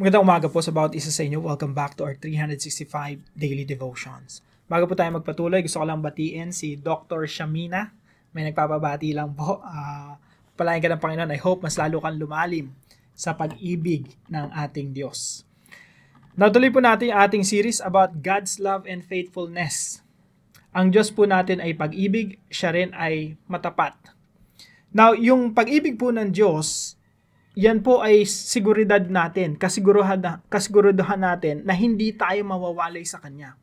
Magandang umaga po sa bawat isa sa inyo. Welcome back to our 365 Daily Devotions. Bago po tayo magpatuloy, gusto ko lang batiin si Dr. Shamina. May nagpapabati lang po. Uh, ah, palayan ka ng Panginoon. I hope mas lalo kang lumalim sa pag-ibig ng ating Diyos. Natuloy po natin ang ating series about God's love and faithfulness. Ang Diyos po natin ay pag-ibig, siya rin ay matapat. Now, yung pag-ibig po ng Diyos yan po ay siguridad natin, kasiguruhan, kasiguruduhan natin na hindi tayo mawawalay sa Kanya.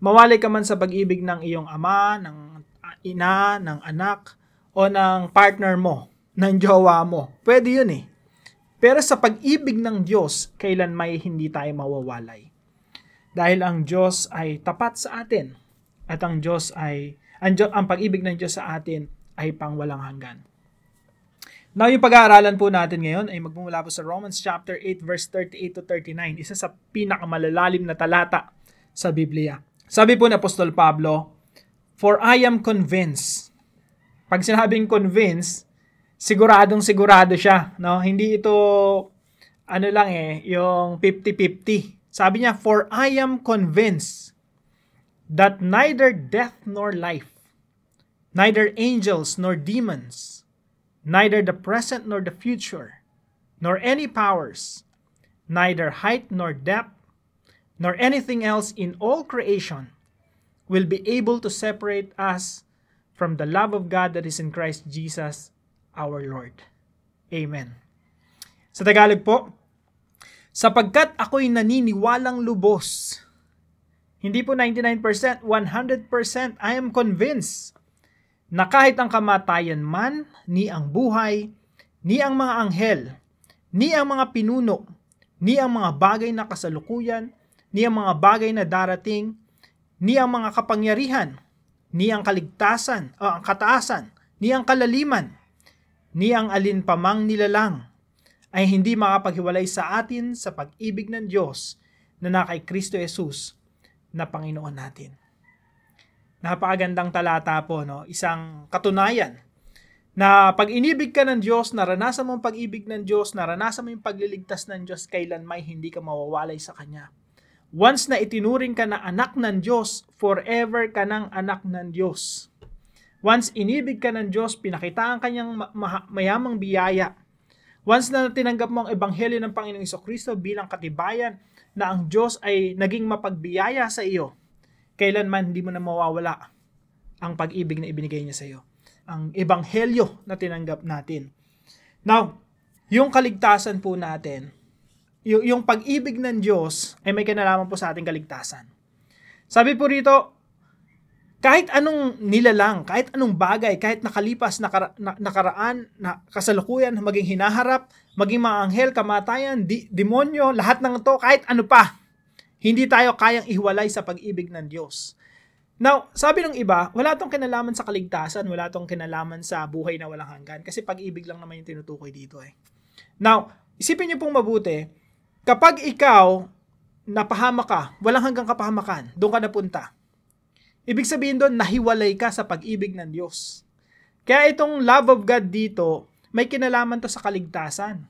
Mawalay ka man sa pag-ibig ng iyong ama, ng ina, ng anak, o ng partner mo, ng jowa mo. Pwede yun eh. Pero sa pag-ibig ng Diyos, kailan may hindi tayo mawawalay. Dahil ang Diyos ay tapat sa atin. At ang Diyos ay, ang, ang pag-ibig ng Diyos sa atin ay pang walang hanggan. Now, yung pag-aaralan po natin ngayon ay magmumula po sa Romans chapter 8 verse 38 to 39, isa sa pinakamalalalim na talata sa Biblia. Sabi po ni Apostol Pablo, For I am convinced. Pag sinabing convinced, siguradong sigurado siya. No? Hindi ito, ano lang eh, yung 50-50. Sabi niya, For I am convinced that neither death nor life, neither angels nor demons, neither the present nor the future, nor any powers, neither height nor depth, nor anything else in all creation will be able to separate us from the love of God that is in Christ Jesus our Lord. Amen. Sa Tagalog po, sapagkat ako'y naniniwalang lubos, hindi po 99%, 100%, I am convinced na kahit ang kamatayan man, ni ang buhay, ni ang mga anghel, ni ang mga pinuno, ni ang mga bagay na kasalukuyan, ni ang mga bagay na darating, ni ang mga kapangyarihan, ni ang kaligtasan o ang kataasan, ni ang kalaliman, ni ang alinpamang nilalang, ay hindi makapaghiwalay sa atin sa pag-ibig ng Diyos na nakay Kristo Jesus na Panginoon natin. Napakagandang talata po, no? Isang katunayan na pag inibig ka ng Diyos, naranasan mo ang pag-ibig ng Diyos, naranasan mo yung pagliligtas ng Diyos, kailan may hindi ka mawawalay sa Kanya. Once na itinuring ka na anak ng Diyos, forever ka ng anak ng Diyos. Once inibig ka ng Diyos, pinakita ang kanyang mayamang biyaya. Once na tinanggap mo ang ebanghelyo ng Panginoong Kristo bilang katibayan na ang Diyos ay naging mapagbiyaya sa iyo, kailanman hindi mo na mawawala ang pag-ibig na ibinigay niya sa iyo. Ang ebanghelyo na tinanggap natin. Now, yung kaligtasan po natin, yung, yung pag-ibig ng Diyos ay may kinalaman po sa ating kaligtasan. Sabi po rito, kahit anong nilalang, kahit anong bagay, kahit nakalipas, nakara, na, nakaraan, na, kasalukuyan, maging hinaharap, maging mga anghel, kamatayan, di, demonyo, lahat ng to, kahit ano pa, hindi tayo kayang ihiwalay sa pag-ibig ng Diyos. Now, sabi ng iba, wala tong kinalaman sa kaligtasan, wala tong kinalaman sa buhay na walang hanggan kasi pag-ibig lang naman yung tinutukoy dito eh. Now, isipin niyo pong mabuti, kapag ikaw napahamak ka, walang hanggang kapahamakan, doon ka napunta. Ibig sabihin doon, nahiwalay ka sa pag-ibig ng Diyos. Kaya itong love of God dito, may kinalaman to sa kaligtasan.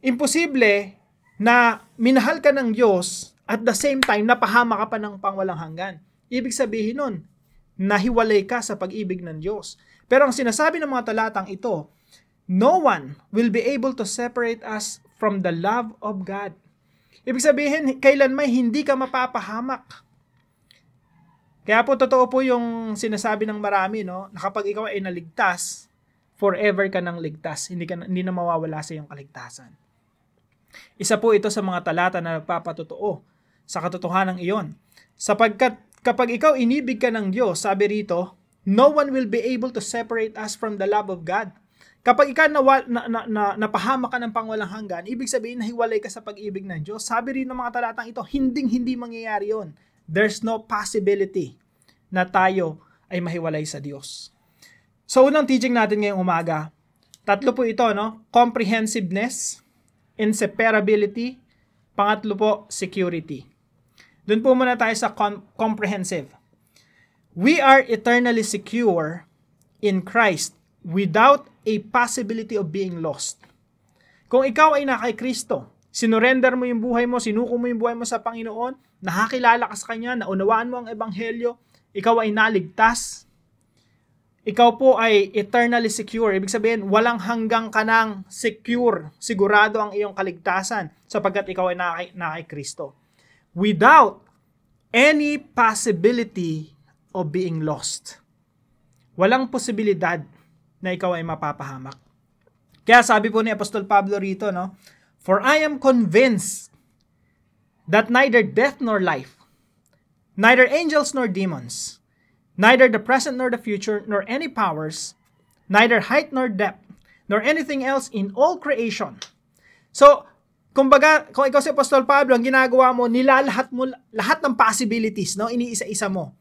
Imposible na minahal ka ng Diyos at the same time, napahama ka pa ng pangwalang hanggan. Ibig sabihin nun, nahiwalay ka sa pag-ibig ng Diyos. Pero ang sinasabi ng mga talatang ito, no one will be able to separate us from the love of God. Ibig sabihin, kailanmay hindi ka mapapahamak. Kaya po totoo po yung sinasabi ng marami, no? Na kapag ikaw ay naligtas, forever ka nang ligtas. Hindi, ka, hindi na mawawala sa iyong kaligtasan. Isa po ito sa mga talata na nagpapatotoo sa katotohanan iyon. Sapagkat kapag ikaw inibig ka ng Diyos, sabi rito, no one will be able to separate us from the love of God. Kapag ikaw na, na, na, na, napahama ka ng pangwalang hanggan, ibig sabihin nahiwalay ka sa pag-ibig ng Diyos. Sabi rin ng mga talatang ito, hinding-hindi mangyayari yon. There's no possibility na tayo ay mahiwalay sa Diyos. So, unang teaching natin ngayong umaga, tatlo po ito, no? Comprehensiveness, inseparability, pangatlo po, security. Doon po muna tayo sa com- comprehensive. We are eternally secure in Christ without a possibility of being lost. Kung ikaw ay na kay Kristo, sinurender mo yung buhay mo, sinuko mo yung buhay mo sa Panginoon, nakakilala ka sa Kanya, naunawaan mo ang Ebanghelyo, ikaw ay naligtas, ikaw po ay eternally secure. Ibig sabihin, walang hanggang ka ng secure, sigurado ang iyong kaligtasan sapagkat ikaw ay na kay Kristo without any possibility of being lost. Walang posibilidad na ikaw ay mapapahamak. Kaya sabi po ni Apostol Pablo rito, no? For I am convinced that neither death nor life, neither angels nor demons, neither the present nor the future, nor any powers, neither height nor depth, nor anything else in all creation. So, kumbaga, kung ikaw si Apostol Pablo, ang ginagawa mo, nilalahat mo lahat ng possibilities, no? Iniisa-isa mo.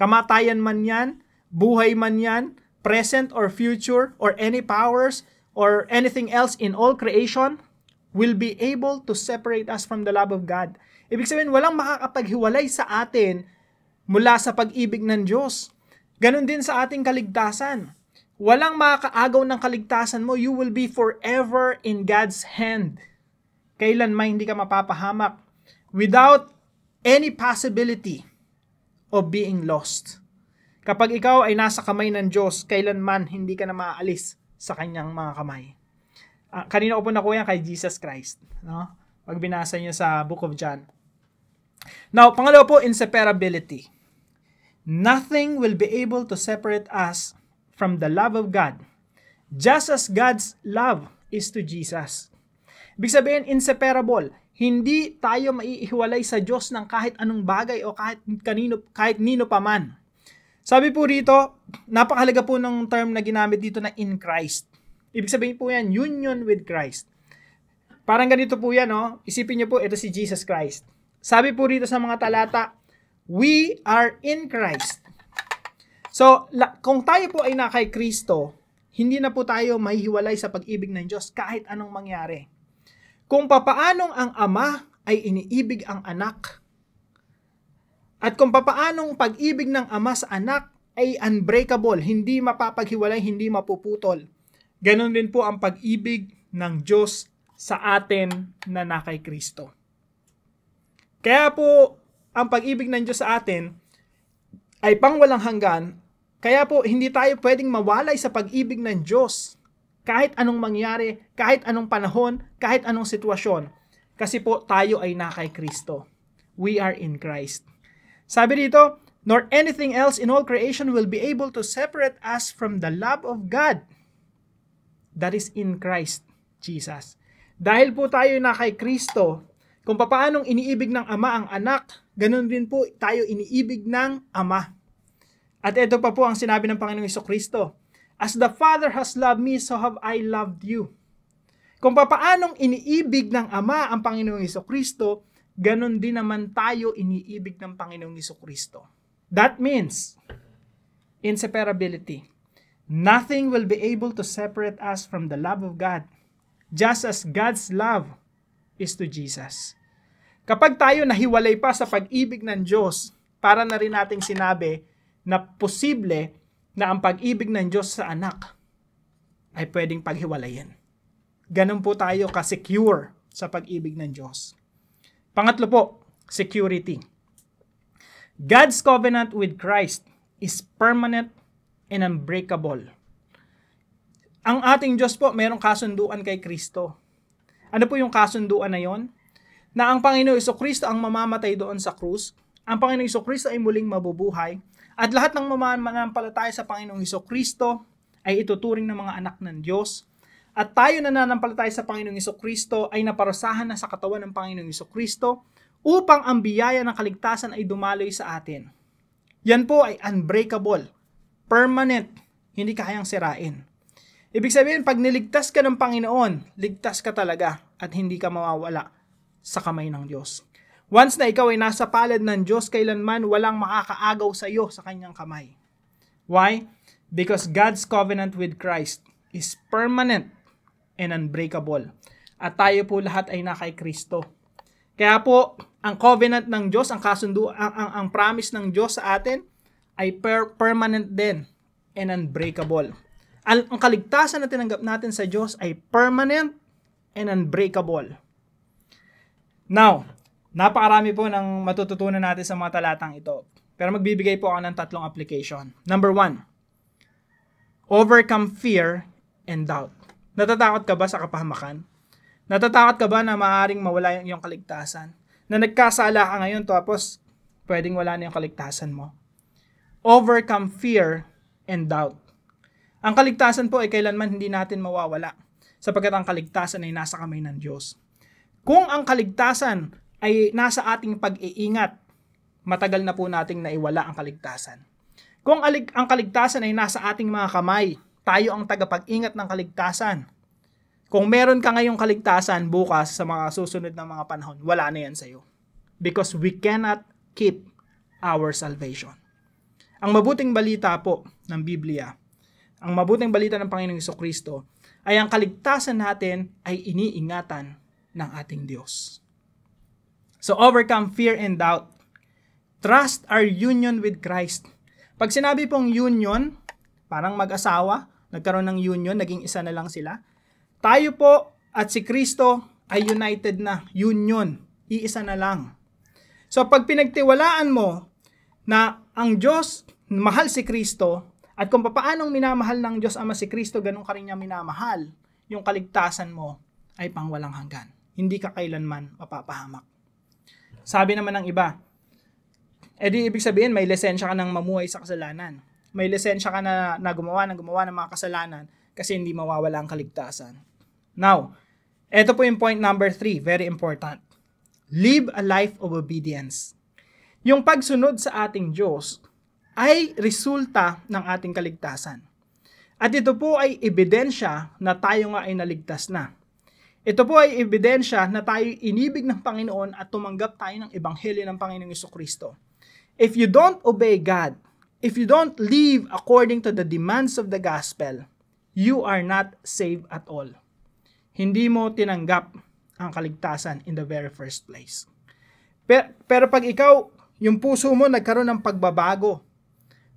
Kamatayan man yan, buhay man yan, present or future, or any powers, or anything else in all creation, will be able to separate us from the love of God. Ibig sabihin, walang makakapaghiwalay sa atin mula sa pag-ibig ng Diyos. Ganon din sa ating kaligtasan. Walang makakaagaw ng kaligtasan mo. You will be forever in God's hand kailanman hindi ka mapapahamak without any possibility of being lost. Kapag ikaw ay nasa kamay ng Diyos, kailanman hindi ka na maaalis sa kanyang mga kamay. Uh, kanina ko po nakuha yan kay Jesus Christ. No? Pag binasa niyo sa Book of John. Now, pangalawa po, inseparability. Nothing will be able to separate us from the love of God, just as God's love is to Jesus. Ibig sabihin, inseparable. Hindi tayo maiiwalay sa Diyos ng kahit anong bagay o kahit kanino, kahit nino pa man. Sabi po rito, napakahalaga po ng term na ginamit dito na in Christ. Ibig sabihin po yan, union with Christ. Parang ganito po yan, no? Isipin niyo po, ito si Jesus Christ. Sabi po rito sa mga talata, we are in Christ. So, la- kung tayo po ay na kay Kristo, hindi na po tayo mahihiwalay sa pag-ibig ng Diyos kahit anong mangyari kung papaanong ang ama ay iniibig ang anak at kung papaanong pag-ibig ng ama sa anak ay unbreakable, hindi mapapaghiwalay, hindi mapuputol. Ganon din po ang pag-ibig ng Diyos sa atin na na kay Kristo. Kaya po, ang pag-ibig ng Diyos sa atin ay pang walang hanggan. Kaya po, hindi tayo pwedeng mawalay sa pag-ibig ng Diyos kahit anong mangyari, kahit anong panahon, kahit anong sitwasyon. Kasi po tayo ay na kay Kristo. We are in Christ. Sabi dito, nor anything else in all creation will be able to separate us from the love of God that is in Christ Jesus. Dahil po tayo na kay Kristo, kung paanong iniibig ng ama ang anak, ganun din po tayo iniibig ng ama. At ito pa po ang sinabi ng Panginoong Kristo As the Father has loved me, so have I loved you. Kung papaanong iniibig ng Ama ang Panginoong Iso Kristo, ganun din naman tayo iniibig ng Panginoong Iso Kristo. That means, inseparability. Nothing will be able to separate us from the love of God, just as God's love is to Jesus. Kapag tayo nahiwalay pa sa pag-ibig ng Diyos, para na rin nating sinabi na posible na ang pag-ibig ng Diyos sa anak ay pwedeng paghiwalayin. Ganun po tayo ka-secure sa pag-ibig ng Diyos. Pangatlo po, security. God's covenant with Christ is permanent and unbreakable. Ang ating Diyos po, mayroong kasunduan kay Kristo. Ano po yung kasunduan na yon? Na ang Panginoon Kristo ang mamamatay doon sa krus, ang Panginoon Panginoong Kristo ay muling mabubuhay, at lahat ng mananampalataya sa Panginoong Heso Kristo ay ituturing ng mga anak ng Diyos. At tayo na nanampalataya sa Panginoong Heso Kristo ay naparosahan na sa katawan ng Panginoong Heso Kristo upang ang biyaya ng kaligtasan ay dumaloy sa atin. Yan po ay unbreakable, permanent, hindi kayang sirain. Ibig sabihin, pag niligtas ka ng Panginoon, ligtas ka talaga at hindi ka mawawala sa kamay ng Diyos. Once na ikaw ay nasa palad ng Diyos, kailanman walang makakaagaw sa iyo sa kanyang kamay. Why? Because God's covenant with Christ is permanent and unbreakable. At tayo po lahat ay nakay Kristo. Kaya po, ang covenant ng Diyos, ang kasundo, ang, ang, ang promise ng Diyos sa atin ay per, permanent din and unbreakable. Ang, ang kaligtasan na tinanggap natin sa Diyos ay permanent and unbreakable. Now, Napakarami po ng matututunan natin sa mga talatang ito. Pero magbibigay po ako ng tatlong application. Number one, overcome fear and doubt. Natatakot ka ba sa kapahamakan? Natatakot ka ba na maaaring mawala yung iyong kaligtasan? Na nagkasala ka ngayon tapos pwedeng wala na yung kaligtasan mo? Overcome fear and doubt. Ang kaligtasan po ay kailanman hindi natin mawawala sapagkat ang kaligtasan ay nasa kamay ng Diyos. Kung ang kaligtasan ay nasa ating pag-iingat. Matagal na po nating naiwala ang kaligtasan. Kung alig, ang kaligtasan ay nasa ating mga kamay, tayo ang tagapag-ingat ng kaligtasan. Kung meron ka ngayong kaligtasan bukas sa mga susunod na mga panahon, wala na yan sa'yo. Because we cannot keep our salvation. Ang mabuting balita po ng Biblia, ang mabuting balita ng Panginoong Kristo ay ang kaligtasan natin ay iniingatan ng ating Diyos. So overcome fear and doubt. Trust our union with Christ. Pag sinabi pong union, parang mag-asawa, nagkaroon ng union, naging isa na lang sila. Tayo po at si Kristo ay united na, union, iisa na lang. So pag pinagtiwalaan mo na ang Diyos mahal si Kristo at kung paanong minamahal ng Diyos Ama si Kristo, ganun ka rin niya minamahal, yung kaligtasan mo ay pangwalang hanggan. Hindi ka kailanman mapapahamak. Sabi naman ng iba, eh di ibig sabihin may lisensya ka ng mamuhay sa kasalanan. May lisensya ka na, na gumawa ng gumawa ng mga kasalanan kasi hindi mawawala ang kaligtasan. Now, ito po yung point number three, very important. Live a life of obedience. Yung pagsunod sa ating Diyos ay resulta ng ating kaligtasan. At ito po ay ebidensya na tayo nga ay naligtas na. Ito po ay ebidensya na tayo inibig ng Panginoon at tumanggap tayo ng ebanghelyo ng Panginoong Yeso Kristo. If you don't obey God, if you don't live according to the demands of the gospel, you are not saved at all. Hindi mo tinanggap ang kaligtasan in the very first place. Pero, pero pag ikaw, yung puso mo nagkaroon ng pagbabago,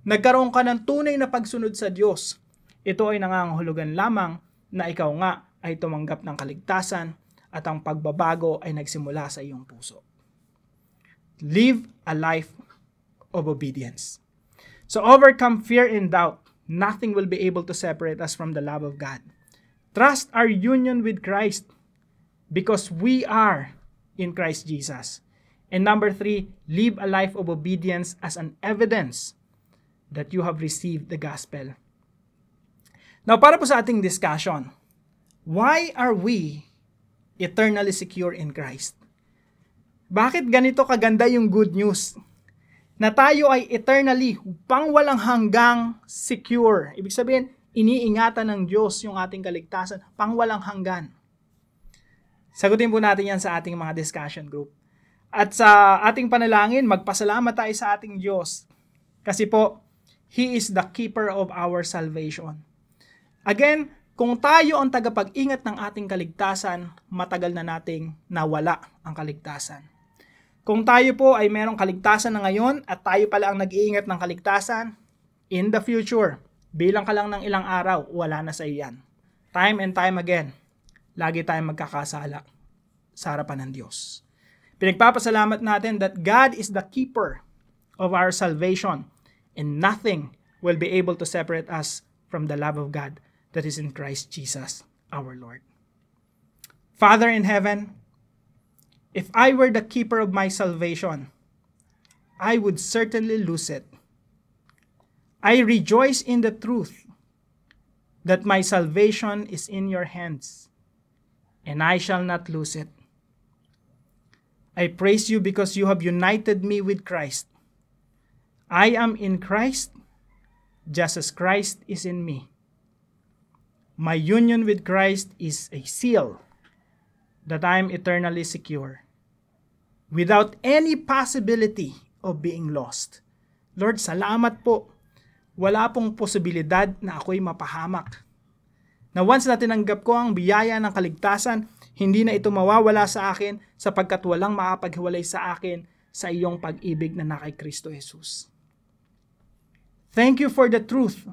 nagkaroon ka ng tunay na pagsunod sa Diyos, ito ay nangangahulugan lamang na ikaw nga ay tumanggap ng kaligtasan at ang pagbabago ay nagsimula sa iyong puso. Live a life of obedience. So overcome fear and doubt. Nothing will be able to separate us from the love of God. Trust our union with Christ because we are in Christ Jesus. And number three, live a life of obedience as an evidence that you have received the gospel. Now, para po sa ating discussion, Why are we eternally secure in Christ? Bakit ganito kaganda yung good news? Na tayo ay eternally, pang walang hanggang secure. Ibig sabihin, iniingatan ng Diyos yung ating kaligtasan, pang walang hanggan. Sagutin po natin yan sa ating mga discussion group. At sa ating panalangin, magpasalamat tayo sa ating Diyos. Kasi po, He is the keeper of our salvation. Again, kung tayo ang tagapag-ingat ng ating kaligtasan, matagal na nating nawala ang kaligtasan. Kung tayo po ay merong kaligtasan na ngayon at tayo pala ang nag-iingat ng kaligtasan, in the future, bilang ka lang ng ilang araw, wala na sa iyan. Time and time again, lagi tayong magkakasala sa harapan ng Diyos. Pinagpapasalamat natin that God is the keeper of our salvation and nothing will be able to separate us from the love of God that is in Christ Jesus our Lord. Father in heaven, if I were the keeper of my salvation, I would certainly lose it. I rejoice in the truth that my salvation is in your hands, and I shall not lose it. I praise you because you have united me with Christ. I am in Christ, just as Christ is in me. My union with Christ is a seal that I am eternally secure without any possibility of being lost. Lord, salamat po. Wala pong posibilidad na ako'y mapahamak. Na once na tinanggap ko ang biyaya ng kaligtasan, hindi na ito mawawala sa akin sapagkat walang makapaghiwalay sa akin sa iyong pag-ibig na na Kristo Jesus. Thank you for the truth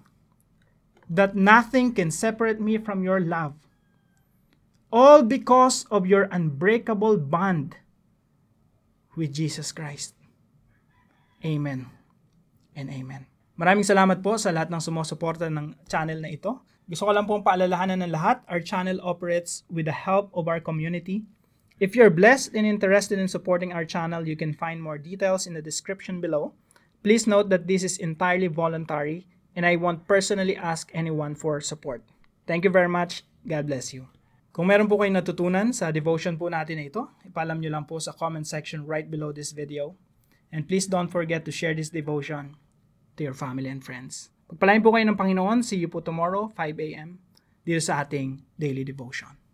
that nothing can separate me from your love. All because of your unbreakable bond with Jesus Christ. Amen and amen. Maraming salamat po sa lahat ng sumusuporta ng channel na ito. Gusto ko lang pong paalalahanan ng lahat, our channel operates with the help of our community. If you're blessed and interested in supporting our channel, you can find more details in the description below. Please note that this is entirely voluntary and I won't personally ask anyone for support. Thank you very much. God bless you. Kung meron po kayong natutunan sa devotion po natin na ito, ipalam nyo lang po sa comment section right below this video. And please don't forget to share this devotion to your family and friends. Pagpalain po kayo ng Panginoon. See you po tomorrow, 5 a.m. dito sa ating daily devotion.